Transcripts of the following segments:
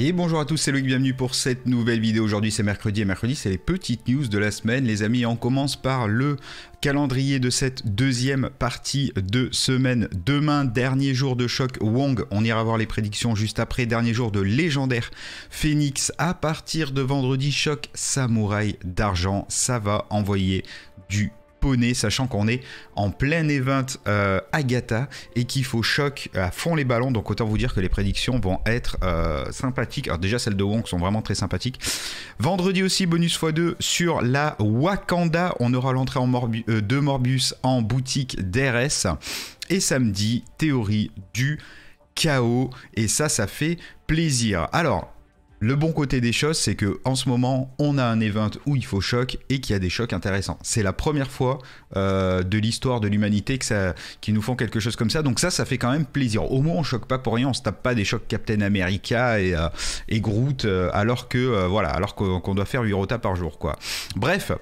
Et bonjour à tous, c'est Loïc, bienvenue pour cette nouvelle vidéo. Aujourd'hui c'est mercredi et mercredi c'est les petites news de la semaine. Les amis, on commence par le calendrier de cette deuxième partie de semaine. Demain, dernier jour de choc Wong, on ira voir les prédictions juste après. Dernier jour de légendaire Phoenix. À partir de vendredi, choc Samouraï d'argent, ça va envoyer du poney, sachant qu'on est en plein event euh, Agatha et qu'il faut choc à fond les ballons. Donc autant vous dire que les prédictions vont être euh, sympathiques. Alors déjà celles de Wong sont vraiment très sympathiques. Vendredi aussi bonus x2 sur la Wakanda. On aura l'entrée euh, de Morbius en boutique DRS. Et samedi, théorie du chaos. Et ça, ça fait plaisir. Alors, le bon côté des choses, c'est que en ce moment, on a un event où il faut choc et qu'il y a des chocs intéressants. C'est la première fois euh, de l'histoire de l'humanité que ça, qu'ils nous font quelque chose comme ça. Donc ça, ça fait quand même plaisir. Au moins, on choque pas pour rien. On se tape pas des chocs Captain America et, euh, et Groot, euh, alors que voilà, alors qu'on, doit faire 8 rotas par jour, quoi. Bref,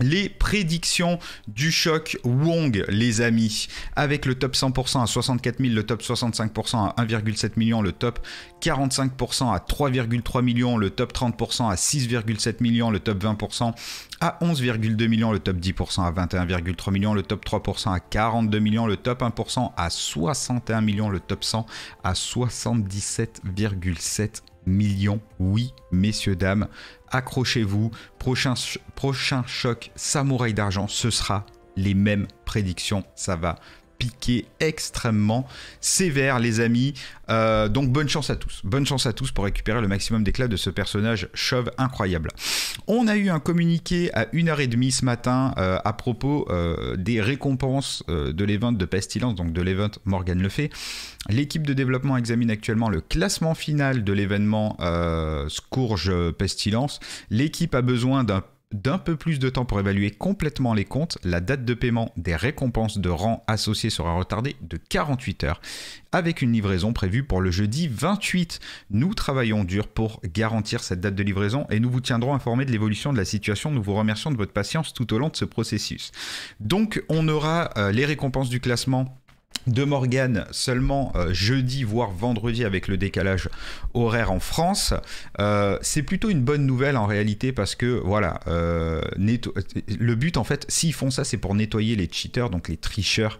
les prédictions du choc Wong, les amis, avec le top 100% à 64 000, le top 65% à 1,7 million, le top 45% à 3,3 millions, le top 30% à 6,7 millions, le top 20% à 11,2 millions, le top 10% à 21,3 millions, le top 3% à 42 millions, le top 1% à 61 millions, le top 100 à 77,7 millions. Oui, messieurs, dames, accrochez-vous, prochain, prochain choc Samouraï d'argent, ce sera les mêmes prédictions, ça va piqué extrêmement sévère, les amis. Euh, donc bonne chance à tous. Bonne chance à tous pour récupérer le maximum d'éclats de ce personnage chauve incroyable. On a eu un communiqué à 1h30 ce matin euh, à propos euh, des récompenses de l'événement de Pestilence, donc de l'événement Morgan Le L'équipe de développement examine actuellement le classement final de l'événement Scourge Pestilence. L'équipe a besoin d'un d'un peu plus de temps pour évaluer complètement les comptes, la date de paiement des récompenses de rang associées sera retardée de 48 heures, avec une livraison prévue pour le jeudi 28. Nous travaillons dur pour garantir cette date de livraison et nous vous tiendrons informés de l'évolution de la situation. Nous vous remercions de votre patience tout au long de ce processus. Donc on aura euh, les récompenses du classement de Morgan seulement euh, jeudi voire vendredi avec le décalage horaire en France, euh, c'est plutôt une bonne nouvelle en réalité parce que voilà, euh, le but en fait, s'ils font ça, c'est pour nettoyer les cheaters, donc les tricheurs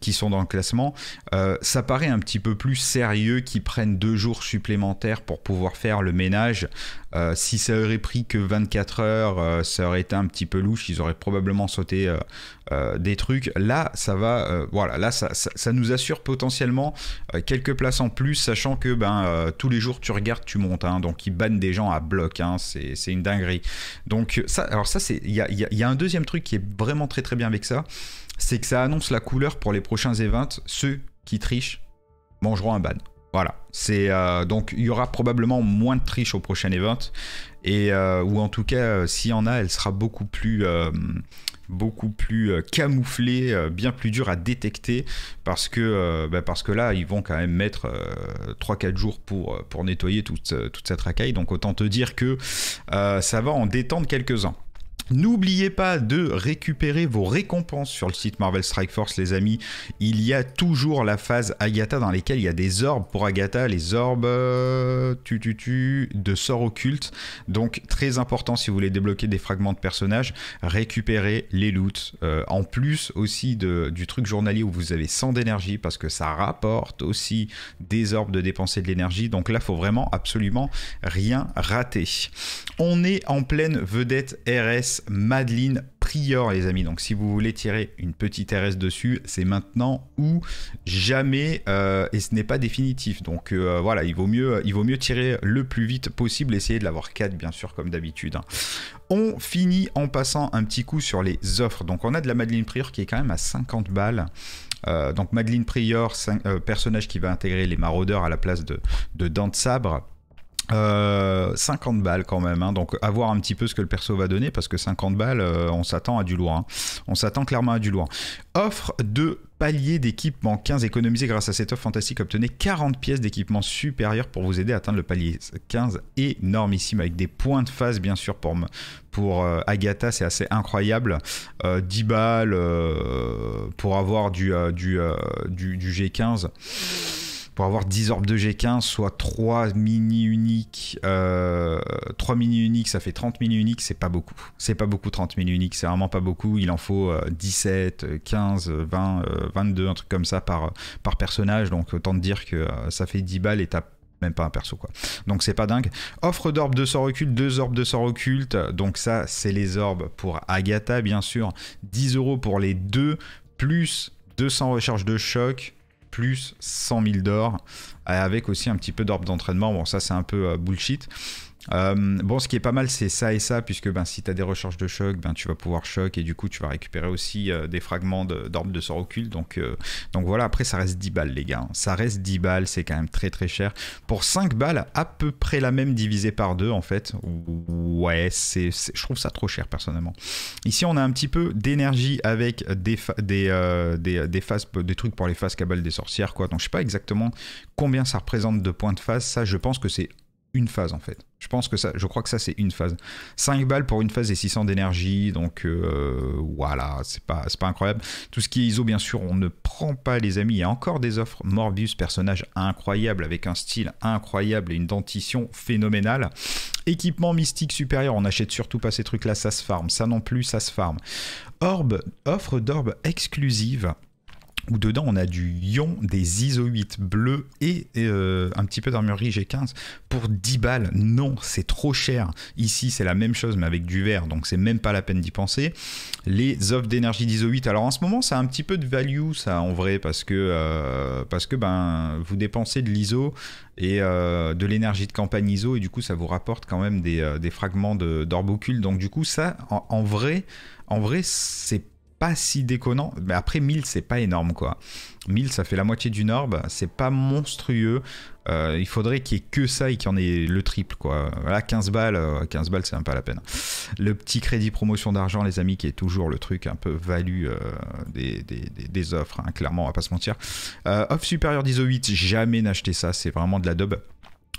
qui sont dans le classement, euh, ça paraît un petit peu plus sérieux qu'ils prennent deux jours supplémentaires pour pouvoir faire le ménage. Euh, si ça aurait pris que 24 heures, euh, ça aurait été un petit peu louche, ils auraient probablement sauté des trucs. Là, ça va, voilà, là, ça, nous assure potentiellement quelques places en plus, sachant que ben, tous les jours tu regardes, tu montes, hein. donc ils bannent des gens à bloc, hein. c'est une dinguerie. Donc, ça, alors ça, il y a, y a un deuxième truc qui est vraiment très très bien avec ça, c'est que ça annonce la couleur pour les prochains events, ceux qui trichent mangeront un ban. Voilà. C'est euh, donc il y aura probablement moins de triche au prochain event et euh, ou en tout cas euh, s'il y en a, elle sera beaucoup plus beaucoup plus camouflée, bien plus dur à détecter parce que bah, parce que là ils vont quand même mettre 3-4 jours pour pour nettoyer toute toute cette racaille. Donc autant te dire que ça va en détendre quelques uns. N'oubliez pas de récupérer vos récompenses sur le site Marvel Strike Force, les amis. Il y a toujours la phase Agatha dans laquelle il y a des orbes pour Agatha, les orbes euh, tu, tu, tu, de sort occulte. Donc très important si vous voulez débloquer des fragments de personnages, récupérez les loots. Euh, en plus aussi du truc journalier où vous avez 100 d'énergie parce que ça rapporte aussi des orbes de dépenser de l'énergie. Donc là, faut vraiment absolument rien rater. On est en pleine vedette RS Madeline Prior, les amis. Donc, si vous voulez tirer une petite RS dessus, c'est maintenant ou jamais, euh, et ce n'est pas définitif. Donc, euh, voilà, il vaut, mieux, il vaut mieux tirer le plus vite possible, essayer de l'avoir 4, bien sûr, comme d'habitude. Hein. On finit en passant un petit coup sur les offres. Donc, on a de la Madeline Prior qui est quand même à 50 balles. Euh, donc Madeline Prior, personnage qui va intégrer les maraudeurs à la place de, de Dents de Sabre. 50 euh, balles quand même, hein. donc à voir un petit peu ce que le perso va donner, parce que 50 balles, euh, on s'attend à du lourd. Hein. On s'attend clairement à du lourd. Offre de palier d'équipement 15 économisé grâce à cette offre fantastique. Obtenez 40 pièces d'équipement supérieur pour vous aider à atteindre le palier 15, énormissime, avec des points de phase bien sûr pour, pour euh, Agatha, c'est assez incroyable. 10 balles pour avoir du, du, du, du G15 pour avoir 10 orbes de G15, soit 3 mini uniques. 3 euh, mini uniques, ça fait 30 mini uniques, c'est pas beaucoup. C'est pas beaucoup 30 mini uniques, c'est vraiment pas beaucoup. Il en faut 17, 15, 20, 22, un truc comme ça par, euh, par personnage. Donc autant te dire que euh, ça fait 10 balles et t'as même pas un perso quoi. Donc c'est pas dingue. Offre d'orbes de sort occulte, deux orbes de sort occulte. Donc ça c'est les orbes pour Agatha bien sûr. 10 euros pour les deux, plus 200 recharges de choc, plus 100 000 d'or, euh, avec aussi un petit peu d'orbe d'entraînement. Bon, ça c'est un peu euh, bullshit. Euh, bon, ce qui est pas mal, c'est ça et ça, puisque ben, si tu as des recherches de choc, ben, tu vas pouvoir choc et du coup, tu vas récupérer aussi euh, des fragments d'orbe de, de, sort occulte. Donc, euh, donc voilà, après, ça reste 10 balles, les gars. Hein. Ça reste 10 balles, c'est quand même très très cher. Pour 5 balles, à peu près la même divisée par 2, en fait. Ouais, c'est je trouve ça trop cher, personnellement. Ici, on a un petit peu d'énergie avec des, des, des, trucs pour les phases cabales des sorcières, quoi. Donc, je sais pas exactement combien ça représente de points de phase. Ça, je pense que c'est une phase en fait. Je pense que ça, je crois que ça c'est une phase. 5 balles pour une phase et 600 d'énergie, donc euh, voilà, c'est pas, pas incroyable. Tout ce qui est ISO, bien sûr, on ne prend pas, les amis. Il y a encore des offres. Morbius, personnage incroyable, avec un style incroyable et une dentition phénoménale. Équipement mystique supérieur, on n'achète surtout pas ces trucs-là, ça se farm. Ça non plus, ça se farm. Orbe, offre d'orbe exclusive dedans on a du ion, des iso-8 bleus et, euh, un petit peu d'armurerie G15 pour 10 balles. Non, c'est trop cher. Ici, c'est la même chose mais avec du vert, donc c'est même pas la peine d'y penser. Les offres d'énergie d'iso-8, alors en ce moment, ça a un petit peu de value, ça en vrai, parce que, euh, parce que ben, vous dépensez de l'ISO et euh, de l'énergie de campagne ISO et du coup, ça vous rapporte quand même des, fragments d'orbocule. donc du coup, ça, en, vrai, en vrai, c'est pas si déconnant. Mais après, 1000, c'est pas énorme, quoi. 1000, ça fait la moitié d'une orbe. C'est pas monstrueux. Euh, il faudrait qu'il y ait que ça et qu'il y en ait le triple, quoi. Voilà, 15 balles, 15 euh, balles, c'est même pas la peine. Le petit crédit promotion d'argent, les amis, qui est toujours le truc un peu value euh, des, des, des, offres, hein, clairement, on va pas se mentir. off offre supérieure 8, jamais n'acheter ça, c'est vraiment de la dub.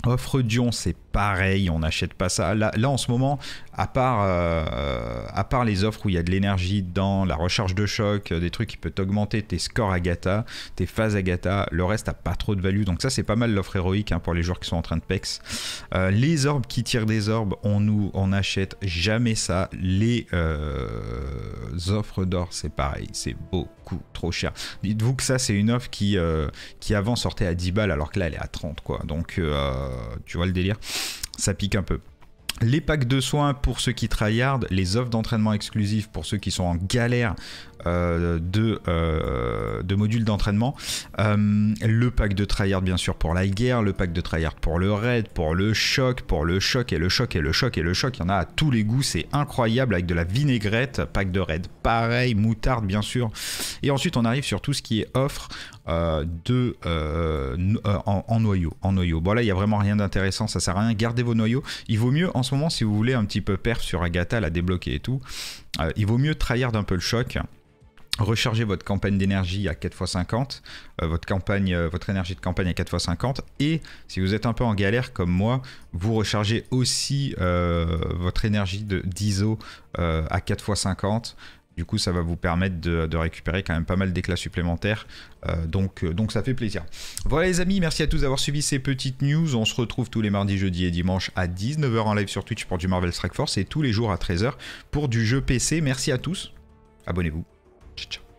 Offre Dion, c'est pareil, on n'achète pas ça. Là, en ce moment, à part, euh, à part les offres où il y a de l'énergie dans la recharge de choc, euh, des trucs qui peuvent augmenter tes scores Agatha, tes phases Agatha, le reste n'a pas trop de value. Donc ça, c'est pas mal l'offre héroïque hein, pour les joueurs qui sont en train de pex. Euh, les orbes qui tirent des orbes, on nous, on n'achète jamais ça. Les offres d'or, c'est pareil, c'est beaucoup trop cher. Dites-vous que ça, c'est une offre qui, qui avant sortait à 10 balles, alors que là, elle est à 30, quoi. Donc... Euh, euh, tu vois le délire, ça pique un peu les packs de soins pour ceux qui tryhardent, les offres d'entraînement exclusives pour ceux qui sont en galère euh, euh, de, modules d'entraînement, euh, le pack de tryhard bien sûr pour la guerre, le pack de tryhard pour le raid, pour le choc, pour le choc et le choc et le choc et le choc, il y en a à tous les goûts, c'est incroyable avec de la vinaigrette, pack de raid pareil, moutarde bien sûr, et ensuite on arrive sur tout ce qui est offre de, en, noyau, en noyau. Bon là il n'y a vraiment rien d'intéressant, ça sert à rien, gardez vos noyaux, il vaut mieux en moment, si vous voulez un petit peu perdre sur Agatha, la débloquer et tout, euh, il vaut mieux trahir d'un peu le choc. Recharger votre campagne d'énergie à 4x50, euh, votre, campagne, euh, votre énergie de campagne à 4x50, et si vous êtes un peu en galère comme moi, vous rechargez aussi votre énergie d'ISO à 4x50, du coup, ça va vous permettre de, récupérer quand même pas mal d'éclats supplémentaires. Euh, donc, euh, donc ça fait plaisir. Voilà les amis, merci à tous d'avoir suivi ces petites news. On se retrouve tous les mardis, jeudis et dimanche à 19h en live sur Twitch pour du Marvel Strike Force et tous les jours à 13h pour du jeu PC. Merci à tous. Abonnez-vous. Ciao, ciao.